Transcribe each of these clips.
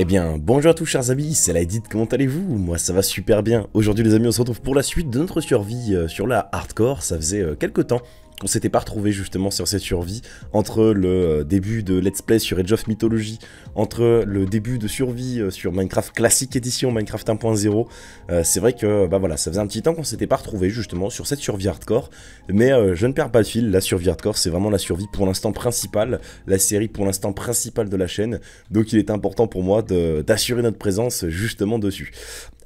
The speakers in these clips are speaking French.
Eh bien, bonjour à tous chers amis, c'est la Edith, comment allez-vous Moi ça va super bien. Aujourd'hui les amis, on se retrouve pour la suite de notre survie euh, sur la hardcore, ça faisait euh, quelques temps on s'était pas retrouvé justement sur cette survie entre le euh, début de Let's Play sur Edge of Mythology, entre le début de survie euh, sur Minecraft classique Edition, Minecraft 1.0. Euh, c'est vrai que bah voilà, ça faisait un petit temps qu'on s'était pas retrouvé justement sur cette survie hardcore, mais je ne perds pas de fil. La survie hardcore, c'est vraiment la survie pour l'instant principale, la série pour l'instant principale de la chaîne. Donc il est important pour moi d'assurer notre présence justement dessus.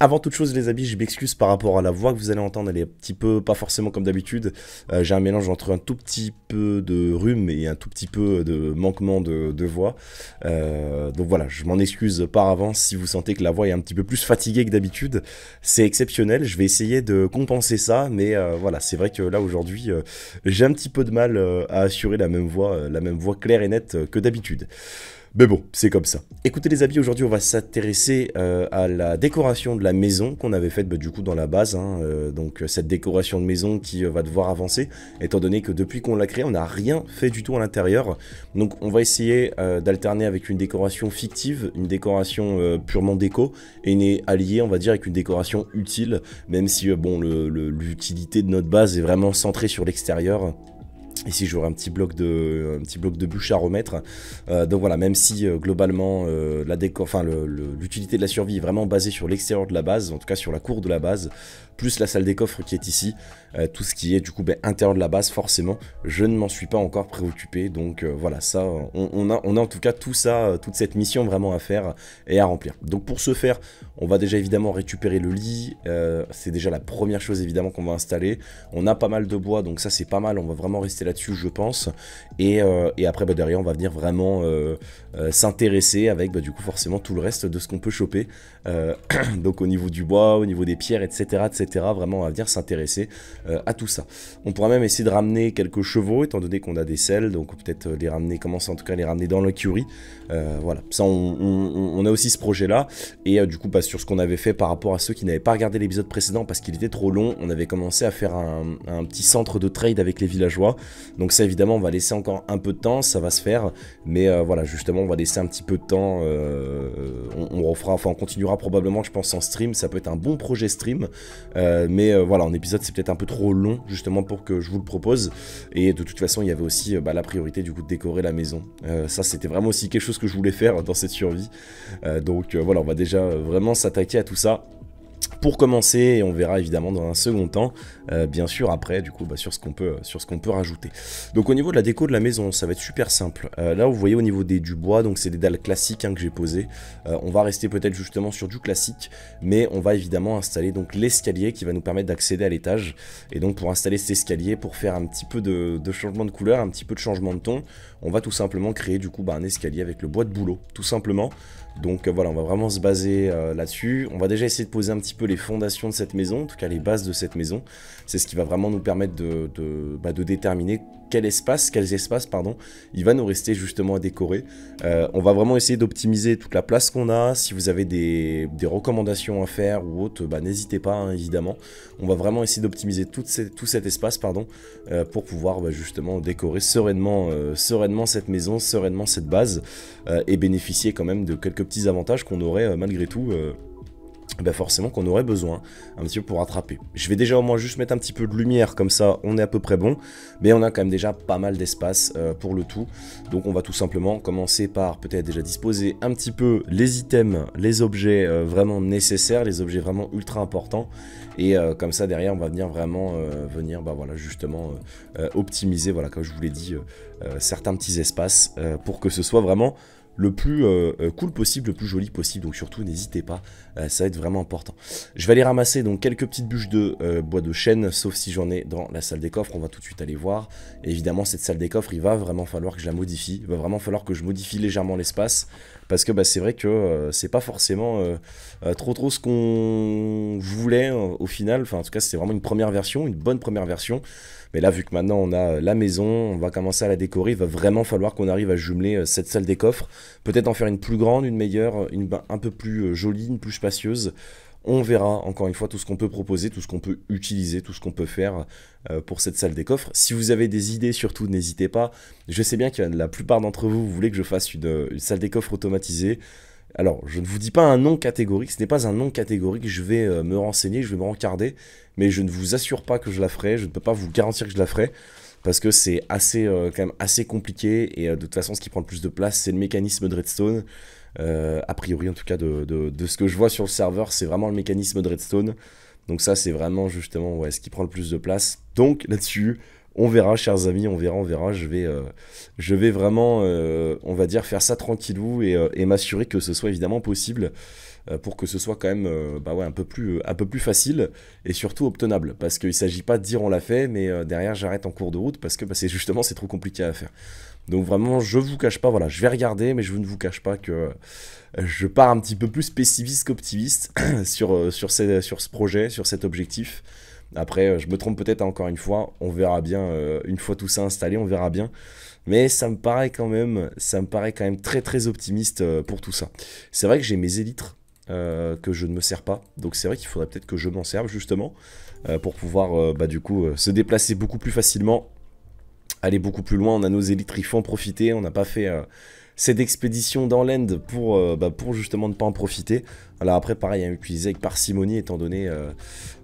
Avant toute chose, les amis, je m'excuse par rapport à la voix que vous allez entendre. Elle est un petit peu pas forcément comme d'habitude. J'ai un mélange entre un tout petit peu de rhume et un tout petit peu de manquement de, voix. Euh, donc voilà, je m'en excuse par avance si vous sentez que la voix est un petit peu plus fatiguée que d'habitude. C'est exceptionnel, je vais essayer de compenser ça, mais euh, voilà, c'est vrai que là aujourd'hui, euh, j'ai un petit peu de mal à assurer la même voix, la même voix claire et nette que d'habitude. Mais bon, c'est comme ça. Écoutez les amis, aujourd'hui on va s'intéresser euh, à la décoration de la maison qu'on avait faite bah, du coup dans la base. Hein, euh, donc euh, cette décoration de maison qui va devoir avancer, étant donné que depuis qu'on l'a créée, on n'a rien fait du tout à l'intérieur. Donc on va essayer d'alterner avec une décoration fictive, une décoration purement déco, et une alliée on va dire avec une décoration utile, même si bon l'utilité de notre base est vraiment centrée sur l'extérieur. Ici, j'aurai un petit bloc de, petit bloc de bûche à remettre. Euh, donc voilà, même si euh, globalement euh, la déco, enfin l'utilité de la survie est vraiment basée sur l'extérieur de la base, en tout cas sur la cour de la base, plus la salle des coffres qui est ici, tout ce qui est du coup ben, intérieur de la base, forcément, je ne m'en suis pas encore préoccupé. Donc voilà, ça, on, a, on a en tout cas tout ça, toute cette mission vraiment à faire et à remplir. Donc pour ce faire, on va déjà évidemment récupérer le lit. c'est déjà la première chose évidemment qu'on va installer. On a pas mal de bois, donc ça c'est pas mal. On va vraiment rester là dessus je pense. Euh, et, après, bah, derrière, on va venir vraiment euh, euh, s'intéresser avec, bah, du coup, forcément, tout le reste de ce qu'on peut choper. donc, au niveau du bois, au niveau des pierres, etc., etc., vraiment, on va venir s'intéresser à tout ça. On pourra même essayer de ramener quelques chevaux, étant donné qu'on a des selles, donc peut-être les ramener, commencer en tout cas les ramener dans le voilà, ça, on, a aussi ce projet-là. Et du coup, pas bah, sur ce qu'on avait fait par rapport à ceux qui n'avaient pas regardé l'épisode précédent parce qu'il était trop long, on avait commencé à faire un, petit centre de trade avec les villageois. Donc ça évidemment on va laisser encore un peu de temps, ça va se faire, mais euh, voilà justement on va laisser un petit peu de temps, euh, on, refera, enfin on continuera probablement je pense en stream, ça peut être un bon projet stream, euh, mais voilà en épisode c'est peut-être un peu trop long justement pour que je vous le propose, et de toute façon il y avait aussi bah, la priorité du coup de décorer la maison, ça c'était vraiment aussi quelque chose que je voulais faire dans cette survie, donc voilà on va déjà vraiment s'attaquer à tout ça pour commencer et on verra évidemment dans un second temps, euh, bien sûr après du coup bah, sur ce qu'on peut, euh, sur ce qu'on peut rajouter. Donc au niveau de la déco de la maison, ça va être super simple. Euh, là vous voyez au niveau des, du bois, donc c'est des dalles classiques hein, que j'ai posées. on va rester peut-être justement sur du classique, mais on va évidemment installer donc l'escalier qui va nous permettre d'accéder à l'étage. Et donc pour installer cet escalier, pour faire un petit peu de, changement de couleur, un petit peu de changement de ton, on va tout simplement créer du coup bah, un escalier avec le bois de boulot, tout simplement. Donc euh, voilà, on va vraiment se baser euh, là-dessus. On va déjà essayer de poser un petit peu les fondations de cette maison, en tout cas les bases de cette maison. C'est ce qui va vraiment nous permettre bah, de, déterminer quel espace, quels espaces, pardon, il va nous rester justement à décorer. Euh, on va vraiment essayer d'optimiser toute la place qu'on a. Si vous avez des, recommandations à faire ou autres, bah, n'hésitez pas, hein, évidemment. On va vraiment essayer d'optimiser tout, cet espace, pardon, euh, pour pouvoir bah, justement décorer sereinement, euh, sereinement cette maison, sereinement cette base et bénéficier quand même de quelques petits avantages qu'on aurait malgré tout eh ben forcément qu'on aurait besoin un petit peu pour rattraper. Je vais déjà au moins juste mettre un petit peu de lumière, comme ça on est à peu près bon, mais on a quand même déjà pas mal d'espace euh, pour le tout, donc on va tout simplement commencer par peut-être déjà disposer un petit peu les items, les objets euh, vraiment nécessaires, les objets vraiment ultra importants, et euh, comme ça derrière on va venir vraiment venir, bah voilà justement optimiser, voilà comme je vous l'ai dit, certains petits espaces pour que ce soit vraiment le plus euh, euh, cool possible, le plus joli possible. Donc surtout, n'hésitez pas, euh, ça va être vraiment important. Je vais aller ramasser donc quelques petites bûches de bois de chêne, sauf si j'en ai dans la salle des coffres. On va tout de suite aller voir. évidemment, cette salle des coffres, il va vraiment falloir que je la modifie. Il va vraiment falloir que je modifie légèrement l'espace parce que bah, c'est vrai que euh, c'est pas forcément euh, euh, trop trop ce qu'on voulait au final. Enfin, en tout cas, c'était vraiment une première version, une bonne première version. Mais là, vu que maintenant on a la maison, on va commencer à la décorer, il va vraiment falloir qu'on arrive à jumeler cette salle des coffres. Peut-être en faire une plus grande, une meilleure, une bah, un peu plus jolie, une plus spacieuse. On verra encore une fois tout ce qu'on peut proposer, tout ce qu'on peut utiliser, tout ce qu'on peut faire euh, pour cette salle des coffres. Si vous avez des idées, surtout, n'hésitez pas. Je sais bien que la plupart d'entre vous, voulez que je fasse euh, une, salle des coffres automatisée. Alors, je ne vous dis pas un nom catégorique, ce n'est pas un nom catégorique, je vais euh, me renseigner, je vais me rencarder, mais je ne vous assure pas que je la ferai, je ne peux pas vous garantir que je la ferai, parce que c'est assez, quand même assez compliqué, et de toute façon, ce qui prend le plus de place, c'est le mécanisme de Redstone. Euh, a priori, en tout cas, de, ce que je vois sur le serveur, c'est vraiment le mécanisme de Redstone. Donc ça, c'est vraiment justement ouais, ce qui prend le plus de place. Donc là-dessus, on verra, chers amis, on verra, on verra. Je vais, euh, je vais vraiment, euh, on va dire, faire ça tranquillou et, et m'assurer que ce soit évidemment possible pour que ce soit quand même bah ouais, un, peu plus, un peu plus facile et surtout obtenable. Parce qu'il ne s'agit pas de dire on l'a fait, mais derrière j'arrête en cours de route parce que bah, c'est justement c'est trop compliqué à faire. Donc vraiment, je ne vous cache pas, voilà, je vais regarder, mais je ne vous cache pas que euh, je pars un petit peu plus pessimiste qu'optimiste sur, euh, sur, sur ce projet, sur cet objectif. Après, euh, je me trompe peut-être encore une fois, on verra bien, une fois tout ça installé, on verra bien. Mais ça me paraît quand même, ça me paraît quand même très très optimiste pour tout ça. C'est vrai que j'ai mes élytres que je ne me sers pas, donc c'est vrai qu'il faudrait peut-être que je m'en serve justement pour pouvoir bah, du coup se déplacer beaucoup plus facilement aller beaucoup plus loin. On a nos élites en profiter. On n'a pas fait euh, cette expédition dans l'End pour, euh, bah, pour justement ne pas en profiter. Alors après, pareil, à utiliser avec parcimonie étant donné euh,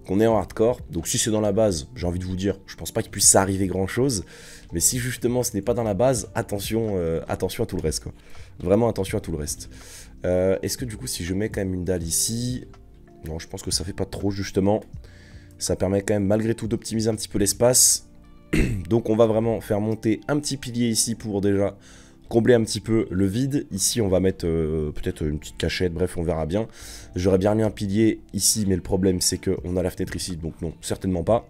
qu'on est en hardcore. Donc si c'est dans la base, j'ai envie de vous dire, je pense pas qu'il puisse arriver grand chose. Mais si justement ce n'est pas dans la base, attention, attention à tout le reste. Quoi. Vraiment attention à tout le reste. Est-ce que du coup, si je mets quand même une dalle ici, non, je pense que ça fait pas trop justement. Ça permet quand même malgré tout d'optimiser un petit peu l'espace Donc on va vraiment faire monter un petit pilier ici pour déjà combler un petit peu le vide. Ici, on va mettre euh, peut-être une petite cachette, bref, on verra bien. J'aurais bien mis un pilier ici, mais le problème, c'est qu'on a la fenêtre ici, donc non, certainement pas.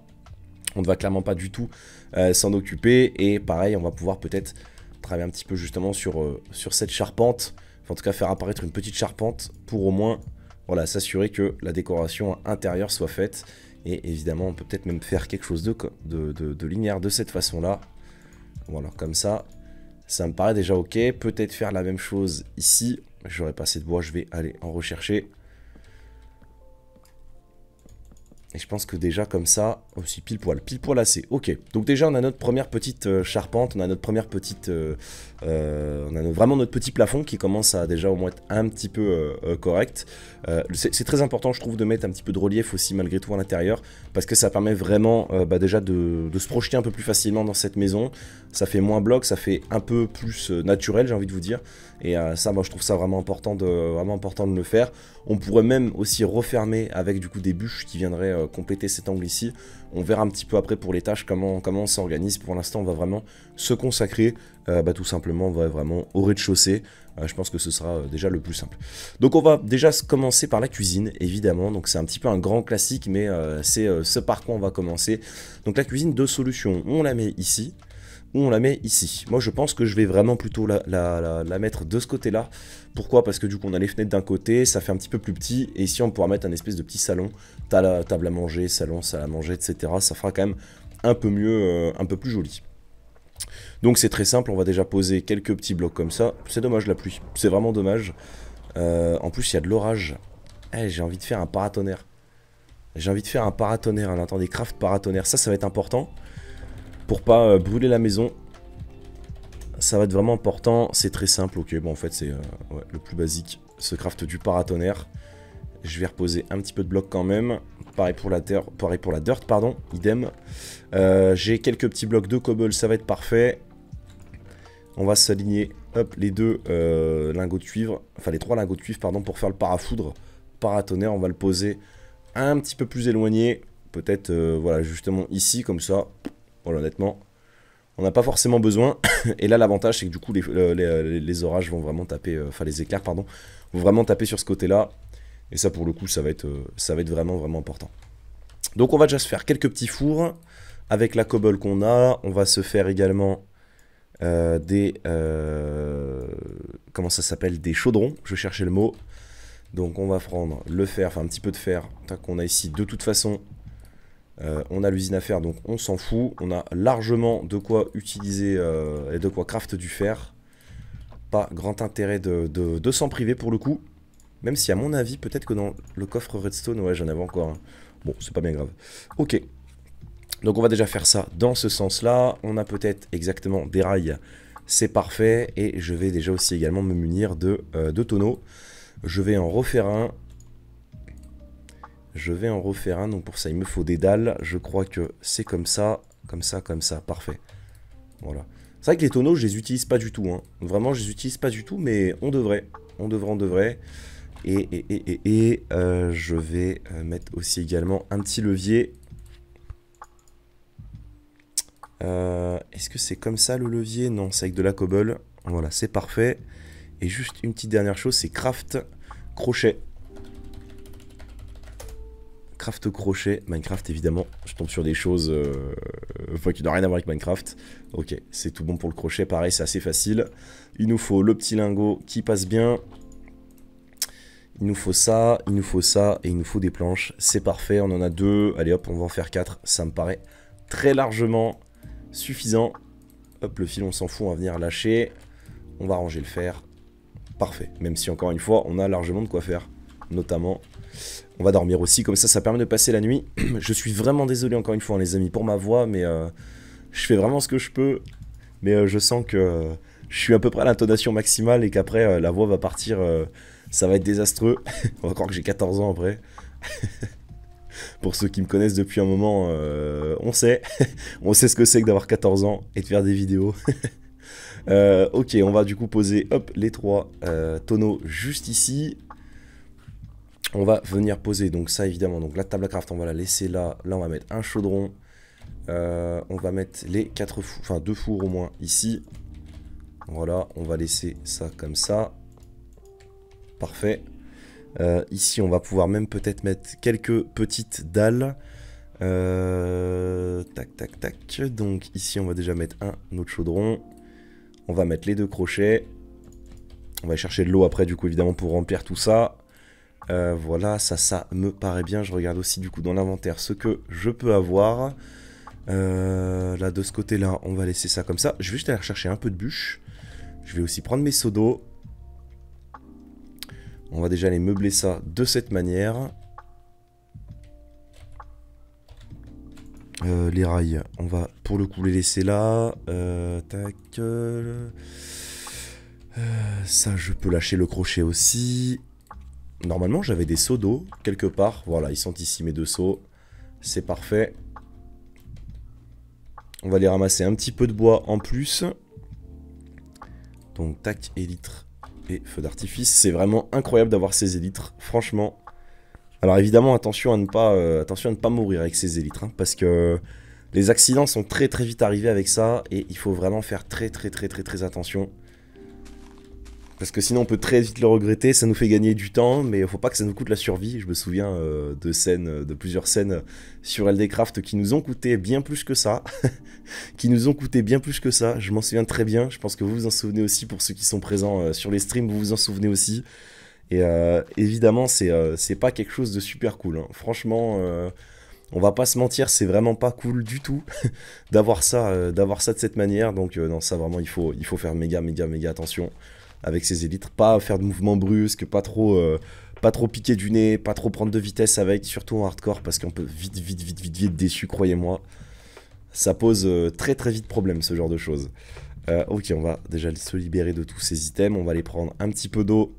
On ne va clairement pas du tout euh, s'en occuper. Et pareil, on va pouvoir peut-être travailler un petit peu justement sur, euh, sur cette charpente. en tout cas, faire apparaître une petite charpente pour au moins voilà, s'assurer que la décoration intérieure soit faite. Et évidemment, on peut peut-être même faire quelque chose de, de, linéaire de cette façon-là. alors comme ça, ça me paraît déjà ok. Peut-être faire la même chose ici. J'aurais pas assez de bois, je vais aller en rechercher. Et je pense que déjà comme ça, aussi pile poil, pile poil assez. Ok, donc déjà on a notre première petite euh, charpente, on a notre première petite... Euh, euh, on a vraiment notre petit plafond qui commence à déjà au moins être un petit peu correct. Euh, c'est très important, je trouve, de mettre un petit peu de relief aussi malgré tout à l'intérieur, parce que ça permet vraiment euh, bah, déjà de, se projeter un peu plus facilement dans cette maison. Ça fait moins bloc, ça fait un peu plus euh, naturel, j'ai envie de vous dire. Et ça, moi, je trouve ça vraiment important, de, vraiment important de le faire. On pourrait même aussi refermer avec du coup des bûches qui viendraient compléter cet angle ici. On verra un petit peu après pour les tâches comment, comment on s'organise. Pour l'instant, on va vraiment se consacrer bah, tout simplement on va vraiment au rez-de-chaussée. Euh, je pense que ce sera euh, déjà le plus simple. Donc on va déjà commencer par la cuisine, évidemment. Donc c'est un petit peu un grand classique, mais euh, c'est ce par quoi on va commencer. Donc la cuisine, deux solutions. On la met ici, ou on la met ici. Moi je pense que je vais vraiment plutôt la, mettre de ce côté là. Pourquoi Parce que du coup on a les fenêtres d'un côté, ça fait un petit peu plus petit, et ici on pourra mettre un espèce de petit salon, t'as la table à manger, salon, salle à manger, etc. Ça fera quand même un peu mieux, un peu plus joli. Donc c'est très simple, on va déjà poser quelques petits blocs comme ça. C'est dommage la pluie, c'est vraiment dommage. Euh, en plus il y a de l'orage. Eh, j'ai envie de faire un paratonnerre. J'ai envie de faire un paratonnerre, attendez, craft paratonnerre, ça ça va être important. Pour pas euh, brûler la maison. Ça va être vraiment important, c'est très simple, ok, bon en fait c'est euh, le plus basique, ce craft du paratonnerre. Je vais reposer un petit peu de blocs quand même. Pareil pour la terre, pareil pour la dirt, pardon, idem. J'ai quelques petits blocs de cobble, ça va être parfait. On va s'aligner, hop, les deux euh, lingots de cuivre, enfin les trois lingots de cuivre, pardon, pour faire le parafoudre, paratonnerre. On va le poser un petit peu plus éloigné, peut-être, euh, voilà, justement ici, comme ça. Voilà, honnêtement, on n'a pas forcément besoin. Et là, l'avantage, c'est que du coup, les, euh, orages vont vraiment taper, enfin les éclairs, pardon, vont vraiment taper sur ce côté-là. Et ça, pour le coup, ça va être, ça va être vraiment, vraiment important. Donc, on va déjà se faire quelques petits fours avec la cobble qu'on a. On va se faire également euh, des. Euh, comment ça s'appelle Des chaudrons, je cherchais le mot. Donc on va prendre le fer, enfin un petit peu de fer, qu'on a ici de toute façon. Euh, on a l'usine à faire donc on s'en fout. On a largement de quoi utiliser et de quoi craft du fer. Pas grand intérêt de, de, de s'en priver pour le coup. Même si à mon avis, peut-être que dans le coffre redstone, ouais j'en avais encore Bon, c'est pas bien grave. Ok, donc on va déjà faire ça dans ce sens-là. On a peut-être exactement des rails, c'est parfait. Et je vais déjà aussi également me munir euh, de, tonneaux. Je vais en refaire un. Je vais en refaire un. Donc pour ça, il me faut des dalles. Je crois que c'est comme ça, comme ça, comme ça. Parfait. Voilà. C'est vrai que les tonneaux, je les utilise pas du tout. Hein. Vraiment, je les utilise pas du tout, mais on devrait. On devrait, on devrait. Et, et, et, et euh, je vais euh, mettre aussi également un petit levier euh, est-ce que c'est comme ça le levier Non, c'est avec de la cobble. Voilà, c'est parfait. Et juste une petite dernière chose, c'est craft crochet. Craft crochet, Minecraft évidemment, je tombe sur des choses euh, qui n'ont rien à voir avec Minecraft. Ok, c'est tout bon pour le crochet, pareil, c'est assez facile. Il nous faut le petit lingot qui passe bien. Il nous faut ça, il nous faut ça, et il nous faut des planches. C'est parfait, on en a deux. Allez hop, on va en faire quatre, ça me paraît très largement Suffisant. Hop, le fil, on s'en fout, on va venir lâcher. On va ranger le fer. Parfait. Même si, encore une fois, on a largement de quoi faire. Notamment, on va dormir aussi. Comme ça, ça permet de passer la nuit. je suis vraiment désolé, encore une fois, hein, les amis, pour ma voix. Mais euh, je fais vraiment ce que je peux. Mais euh, je sens que euh, je suis à peu près à l'intonation maximale et qu'après, la voix va partir. ça va être désastreux. on va croire que j'ai 14 ans après. Pour ceux qui me connaissent depuis un moment, euh, on sait. on sait ce que c'est que d'avoir 14 ans et de faire des vidéos. Euh, ok, on va du coup poser hop, les trois euh, tonneaux juste ici. On va venir poser donc ça évidemment. Donc la table à craft, on va la laisser là. Là, on va mettre un chaudron. on va mettre les quatre fours, enfin deux fours au moins ici. Voilà, on va laisser ça comme ça. Parfait. Euh, ici, on va pouvoir même peut-être mettre quelques petites dalles. Euh, tac, tac, tac. Donc ici, on va déjà mettre un autre chaudron. On va mettre les deux crochets. On va chercher de l'eau après, du coup, évidemment, pour remplir tout ça. Euh, voilà, ça, ça me paraît bien. Je regarde aussi, du coup, dans l'inventaire ce que je peux avoir. là, de ce côté-là, on va laisser ça comme ça. Je vais juste aller chercher un peu de bûche. Je vais aussi prendre mes seaux d'eau. On va déjà aller meubler ça de cette manière. Euh, les rails, on va pour le coup les laisser là. Euh, tac. Euh, ça, je peux lâcher le crochet aussi. Normalement, j'avais des seaux d'eau quelque part. Voilà, ils sont ici mes deux seaux. C'est parfait. On va aller ramasser un petit peu de bois en plus. Donc, tac, élytre et feu d'artifice. C'est vraiment incroyable d'avoir ces élytres, franchement. Alors évidemment, attention à ne pas, euh, attention à ne pas mourir avec ces élytres, hein, parce que les accidents sont très très vite arrivés avec ça, et il faut vraiment faire très très très très très attention. Parce que sinon, on peut très vite le regretter. Ça nous fait gagner du temps, mais il faut pas que ça nous coûte la survie. Je me souviens euh, de scènes, de plusieurs scènes sur LDCraft qui nous ont coûté bien plus que ça. qui nous ont coûté bien plus que ça. Je m'en souviens très bien. Je pense que vous vous en souvenez aussi pour ceux qui sont présents euh, sur les streams. Vous vous en souvenez aussi. Et euh, évidemment, c'est c'est pas quelque chose de super cool. Hein. Franchement. on va pas se mentir, c'est vraiment pas cool du tout d'avoir ça, d'avoir ça de cette manière. Donc non, ça vraiment, il faut, il faut faire méga, méga, méga attention avec ses élytres, pas faire de mouvements brusques, pas trop, euh, pas trop piquer du nez, pas trop prendre de vitesse avec, surtout en hardcore, parce qu'on peut vite, vite, vite, vite, vite déçu, croyez-moi. Ça pose euh, très, très vite problème, ce genre de choses. Euh, ok, on va déjà se libérer de tous ces items, on va les prendre un petit peu d'eau.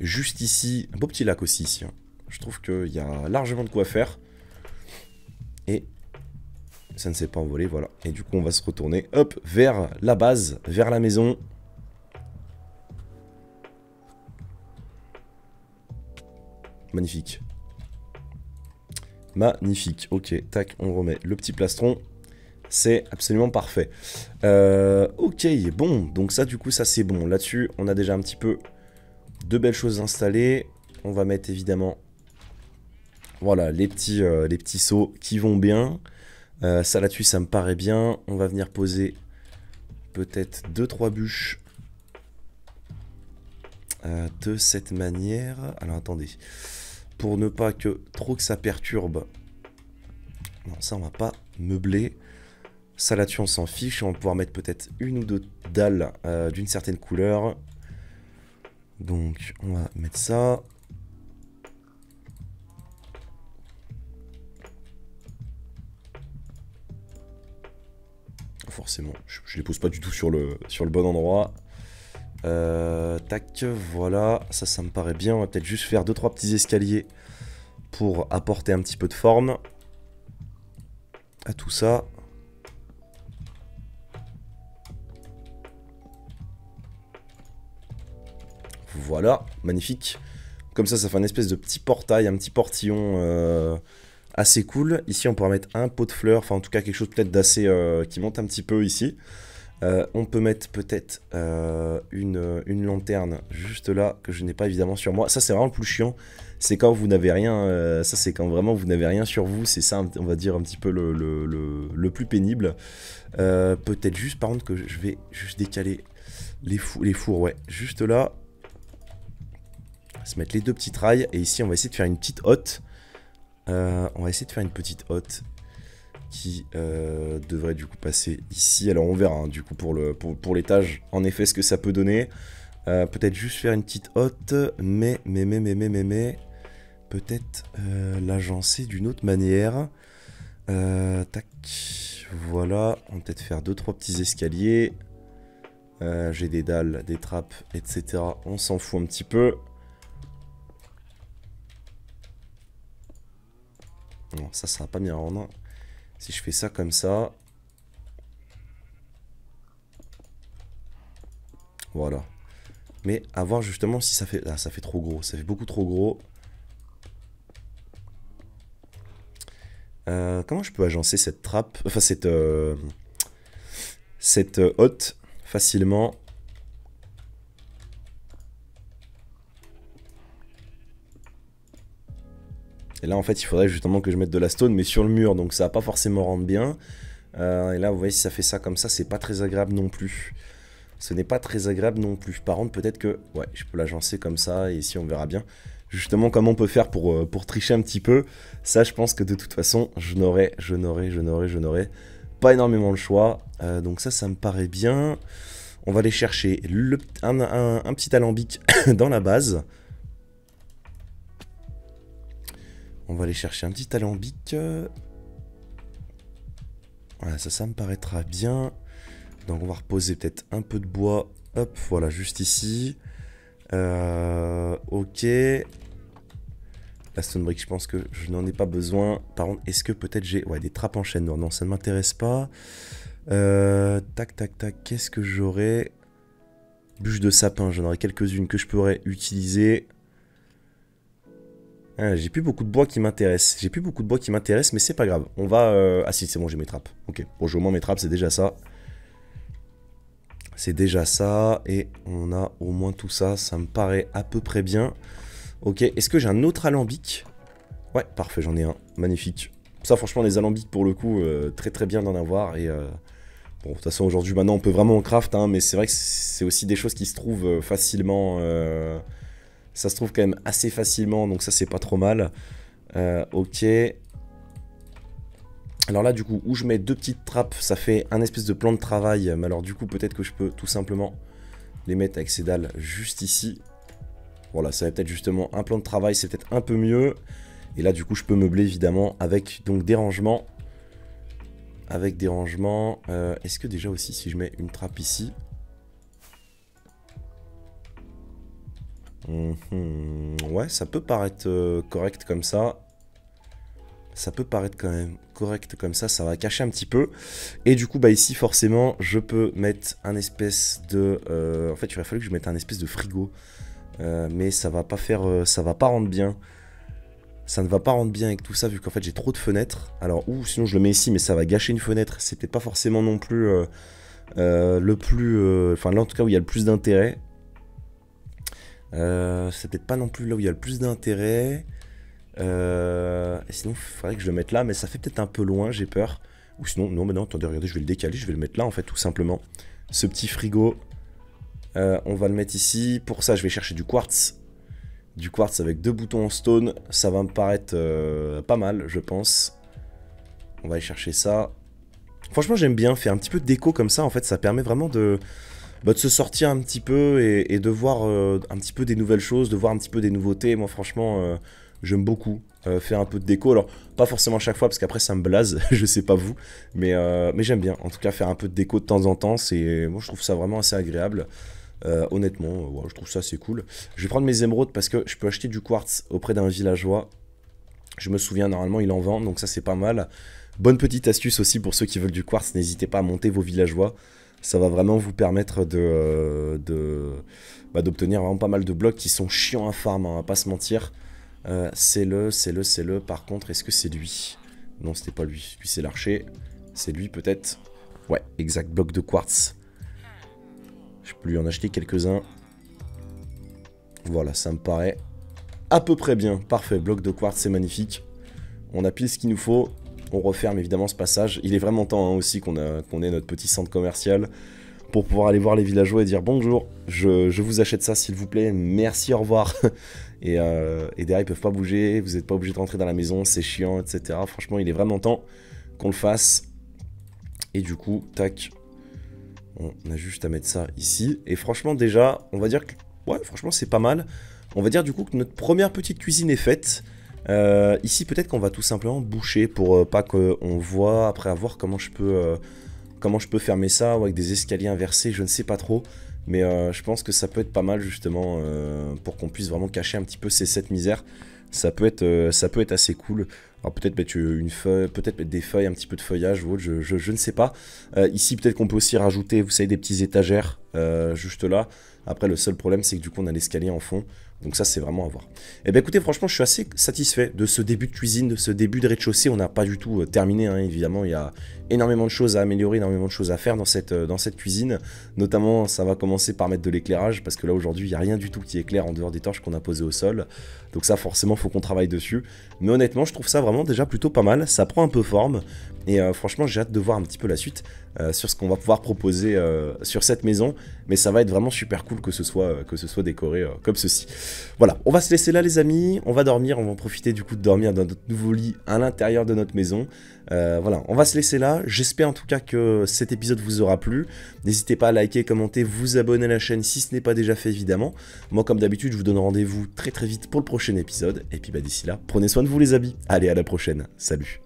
Juste ici, un beau petit lac aussi ici. Hein. Je trouve qu'il y a largement de quoi faire. Et ça ne s'est pas envolé, voilà. Et du coup, on va se retourner, hop, vers la base, vers la maison. Magnifique. Magnifique. Ok, tac, on remet le petit plastron. C'est absolument parfait. Euh, ok, bon. Donc ça, du coup, ça c'est bon. Là-dessus, on a déjà un petit peu de belles choses installées. On va mettre évidemment... Voilà, les petits, euh, les petits seaux qui vont bien. Euh, ça là-dessus, ça me paraît bien. On va venir poser peut-être 2-3 bûches de cette manière. Alors attendez pour ne pas que trop que ça perturbe. Non, ça, on va pas meubler. Ça là-dessus, on s'en fiche. On va pouvoir mettre peut-être une ou deux dalles euh, d'une certaine couleur. Donc, on va mettre ça. Forcément, je les pose pas du tout sur le, sur le bon endroit. Euh, tac, voilà, ça, ça me paraît bien. On va peut-être juste faire 2-3 petits escaliers pour apporter un petit peu de forme à tout ça. Voilà, magnifique. Comme ça, ça fait un espèce de petit portail, un petit portillon euh, assez cool. Ici, on pourra mettre un pot de fleurs, enfin en tout cas quelque chose peut-être d'assez euh, qui monte un petit peu ici. Euh, on peut mettre peut-être euh, une, lanterne juste là que je n'ai pas évidemment sur moi. Ça c'est vraiment le plus chiant. C'est quand vous n'avez rien. Euh, ça c'est quand vraiment vous n'avez rien sur vous. C'est ça on va dire un petit peu le, plus pénible. peut-être juste par contre que je vais juste décaler les, les fours. Ouais, juste là. On va se mettre les deux petits rails. Et ici on va essayer de faire une petite hotte. on va essayer de faire une petite hotte qui euh, devrait du coup passer ici. Alors on verra hein, du coup pour l'étage, pour, pour en effet, ce que ça peut donner. Euh, peut-être juste faire une petite hotte, mais, mais, mais, mais, mais, mais, mais, peut-être euh, l'agencer d'une autre manière. tac, voilà, on va peut-être faire 2-3 petits escaliers. J'ai des dalles, des trappes, etc. On s'en fout un petit peu. Non, ça, ça va pas bien rendre. Si je fais ça comme ça. Voilà. Mais à voir justement si ça fait... Ah, ça fait trop gros. Ça fait beaucoup trop gros. Euh, comment je peux agencer cette trappe... Enfin, cette... Euh, cette euh, hotte facilement Et là, en fait, il faudrait justement que je mette de la stone, mais sur le mur, donc ça va pas forcément rendre bien. Euh, et là, vous voyez, si ça fait ça comme ça, c'est pas très agréable non plus. Ce n'est pas très agréable non plus. Par contre, peut-être que, ouais, je peux l'agencer comme ça, et ici, on verra bien. Justement, comment on peut faire pour, euh, pour tricher un petit peu. Ça, je pense que de toute façon, je n'aurai, je n'aurai, je n'aurai, je n'aurai pas énormément le choix. Euh, donc ça, ça me paraît bien. On va aller chercher le, un petit alambic dans la base. On va aller chercher un petit alambic. Voilà, ça, ça me paraîtra bien. Donc on va reposer peut-être un peu de bois. Hop, voilà, juste ici. Euh, ok. La stone brick, je pense que je n'en ai pas besoin. Par contre, est-ce que peut-être j'ai... Ouais, des trappes en chaîne Non, ça ne m'intéresse pas. Euh, tac, tac, tac. Qu'est-ce que j'aurais Bûche de sapin. J'en aurais quelques-unes que je pourrais utiliser. Euh, j'ai plus beaucoup de bois qui m'intéresse. J'ai plus beaucoup de bois qui m'intéresse, mais c'est pas grave. On va... Euh, ah si, c'est bon, j'ai mes trappes. Ok, bon, j'ai au moins mes trappes, c'est déjà ça. C'est déjà ça, et on a au moins tout ça, ça me paraît à peu près bien. Ok, est-ce que j'ai un autre alambic Ouais, parfait, j'en ai un, magnifique. Ça, franchement, les alambics, pour le coup, euh, très très bien d'en avoir, et... Bon, de toute façon, aujourd'hui, maintenant, on peut vraiment en craft, hein, mais c'est vrai que c'est aussi des choses qui se trouvent facilement... Ça se trouve quand même assez facilement, donc ça c'est pas trop mal. Euh, ok. Alors là du coup, où je mets deux petites trappes, ça fait un espèce de plan de travail. Mais alors du coup, peut-être que je peux tout simplement les mettre avec ces dalles juste ici. Voilà, ça va peut-être justement un plan de travail, c'est peut-être un peu mieux. Et là du coup, je peux meubler évidemment avec donc des rangements. Avec des rangements. Euh, est-ce que déjà aussi, si je mets une trappe ici, Mhm. ouais, ça peut paraître euh, correct comme ça. Ça peut paraître quand même correct comme ça, ça va cacher un petit peu. Et du coup, bah ici, forcément, je peux mettre un espèce de... Euh, en fait, il aurait fallu que je mette un espèce de frigo. Euh, mais ça va pas faire... ça va pas rendre bien. Ça ne va pas rendre bien avec tout ça, vu qu'en fait, j'ai trop de fenêtres. Alors, ou sinon, je le mets ici, mais ça va gâcher une fenêtre. C'était pas forcément non plus... le plus... Enfin, là, en tout cas, où il y a le plus d'intérêt. Euh, c'est peut-être pas non plus là où il y a le plus d'intérêt. Euh, sinon, il faudrait que je le mette là, mais ça fait peut-être un peu loin, j'ai peur. Ou sinon, non, mais non, attendez, regardez, je vais le décaler, je vais le mettre là, en fait, tout simplement. Ce petit frigo, euh, on va le mettre ici. Pour ça, je vais chercher du quartz. Du quartz avec deux boutons en stone, ça va me paraître pas mal, je pense. On va aller chercher ça. Franchement, j'aime bien faire un petit peu de déco comme ça, en fait, ça permet vraiment de... Bah, de se sortir un petit peu et, de voir euh, un petit peu des nouvelles choses, de voir un petit peu des nouveautés. Moi, franchement, euh, j'aime beaucoup euh, faire un peu de déco. Alors, pas forcément chaque fois, parce qu'après, ça me blase, je sais pas vous, mais, mais j'aime bien. En tout cas, faire un peu de déco de temps en temps, c'est, moi, je trouve ça vraiment assez agréable. honnêtement, je trouve ça assez cool. Je vais prendre mes émeraudes parce que je peux acheter du quartz auprès d'un villageois. Je me souviens, normalement, il en vend, donc ça, c'est pas mal. Bonne petite astuce aussi pour ceux qui veulent du quartz, n'hésitez pas à monter vos villageois ça va vraiment vous permettre de, euh, bah, d'obtenir vraiment pas mal de blocs qui sont chiants à farm, on hein, va pas se mentir. Euh, c'est le, c'est le, c'est le. Par contre, est-ce que c'est lui Non, c'était pas lui. Lui, c'est l'archer. C'est lui, peut-être. Ouais, exact. Bloc de quartz. Je peux lui en acheter quelques-uns. Voilà, ça me paraît à peu près bien. Parfait. Bloc de quartz, c'est magnifique. On a pile ce qu'il nous faut. On referme évidemment ce passage. Il est vraiment temps hein, aussi qu'on ait notre petit centre commercial pour pouvoir aller voir les villageois et dire bonjour, je, vous achète ça s'il vous plaît, merci, au revoir. Euh, et, derrière, ils peuvent pas bouger, vous n'êtes pas obligé de rentrer dans la maison, c'est chiant, etc. Franchement, il est vraiment temps qu'on le fasse. Et du coup, tac, on a juste à mettre ça ici. Et franchement, déjà, on va dire que, ouais, franchement, c'est pas mal. On va dire du coup que notre première petite cuisine est faite. Euh, ici, peut-être qu'on va tout simplement boucher pour euh, pas qu'on voit. Après, avoir comment je peux, euh, comment je peux fermer ça ou avec des escaliers inversés, je ne sais pas trop. Mais je pense que ça peut être pas mal justement pour qu'on puisse vraiment cacher un petit peu ces sept misères. Ça peut être, ça peut être assez cool. Alors peut-être mettre une feuille, peut-être des feuilles, un petit peu de feuillage ou autre, je, ne sais pas. ici peut-être qu'on peut aussi rajouter, vous savez, des petits étagères juste là. Après le seul problème c'est que du coup on a l'escalier en fond. Donc ça, c'est vraiment à voir. Et eh bien écoutez, franchement, je suis assez satisfait de ce début de cuisine, de ce début de rez-de-chaussée. On n'a pas du tout euh, terminé, hein. évidemment. Il y a énormément de choses à améliorer, énormément de choses à faire dans cette, euh, dans cette cuisine. Notamment, ça va commencer par mettre de l'éclairage, parce que là, aujourd'hui, il n'y a rien du tout qui éclaire en dehors des torches qu'on a posées au sol. Donc ça, forcément, faut qu'on travaille dessus. Mais honnêtement, je trouve ça vraiment déjà plutôt pas mal. Ça prend un peu forme. Et euh, franchement, j'ai hâte de voir un petit peu la suite euh, sur ce qu'on va pouvoir proposer euh, sur cette maison. Mais ça va être vraiment super cool que ce soit, que ce soit décoré comme ceci. Voilà, on va se laisser là les amis. On va dormir, on va en profiter du coup de dormir dans notre nouveau lit à l'intérieur de notre maison. voilà, on va se laisser là. J'espère en tout cas que cet épisode vous aura plu. N'hésitez pas à liker, commenter, vous abonner à la chaîne si ce n'est pas déjà fait évidemment. Moi comme d'habitude, je vous donne rendez-vous très très vite pour le prochain épisode. Et puis bah, d'ici là, prenez soin de vous les amis. Allez, à la prochaine. Salut.